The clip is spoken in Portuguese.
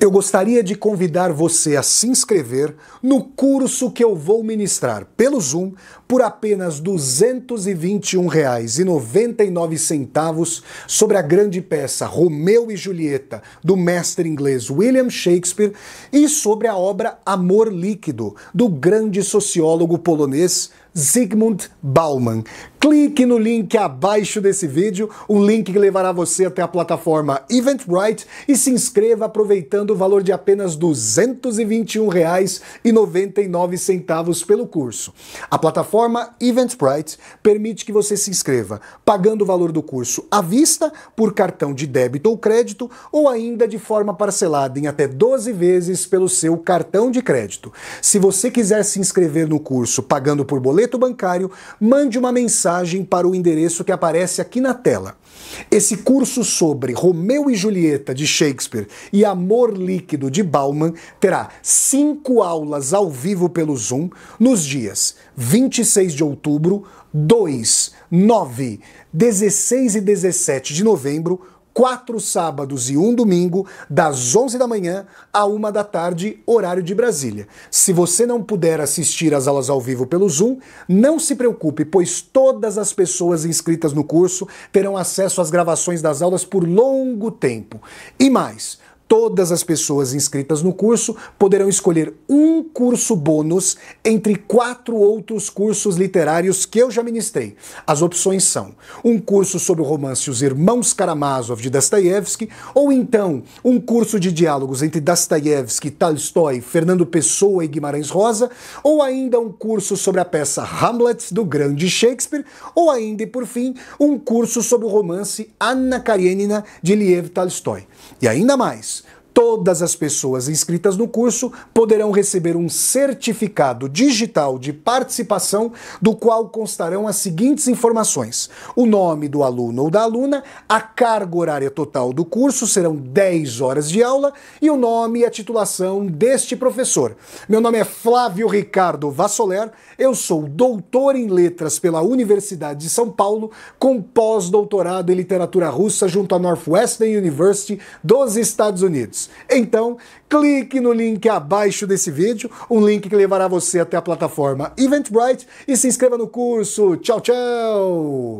Eu gostaria de convidar você a se inscrever no curso que eu vou ministrar pelo Zoom por apenas R$ 221,99 sobre a grande peça Romeu e Julieta do mestre inglês William Shakespeare e sobre a obra Amor Líquido do grande sociólogo polonês Zygmunt Bauman. Clique no link abaixo desse vídeo, o link que levará você até a plataforma Eventbrite e se inscreva aproveitando o valor de apenas R$ 221,99 pelo curso. A plataforma Eventbrite permite que você se inscreva pagando o valor do curso à vista, por cartão de débito ou crédito, ou ainda de forma parcelada em até 12 vezes pelo seu cartão de crédito. Se você quiser se inscrever no curso pagando por boleto, boleto bancário, mande uma mensagem para o endereço que aparece aqui na tela. Esse curso sobre Romeu e Julieta de Shakespeare e Amor Líquido de Bauman terá cinco aulas ao vivo pelo Zoom nos dias 26 de outubro, 2, 9, 16 e 17 de novembro, quatro sábados e um domingo, das 11 da manhã à 1 da tarde, horário de Brasília. Se você não puder assistir às aulas ao vivo pelo Zoom, não se preocupe, pois todas as pessoas inscritas no curso terão acesso às gravações das aulas por longo tempo. E mais, Todas as pessoas inscritas no curso poderão escolher um curso bônus entre quatro outros cursos literários que eu já ministrei. As opções são um curso sobre o romance Os Irmãos Karamazov de Dostoiévski, ou então um curso de diálogos entre Dostoiévski, Tolstói, Fernando Pessoa e Guimarães Rosa, ou ainda um curso sobre a peça Hamlet do grande Shakespeare, ou ainda, e por fim, um curso sobre o romance Anna Karenina de Liev Tolstói. E ainda mais, Todas as pessoas inscritas no curso poderão receber um certificado digital de participação, do qual constarão as seguintes informações: o nome do aluno ou da aluna, a carga horária total do curso serão 10 horas de aula e o nome e a titulação deste professor. Meu nome é Flávio Ricardo Vassoler, eu sou doutor em letras pela Universidade de São Paulo, com pós-doutorado em literatura russa junto à Northwestern University dos Estados Unidos. Então, clique no link abaixo desse vídeo, um link que levará você até a plataforma Eventbrite e se inscreva no curso. Tchau, tchau!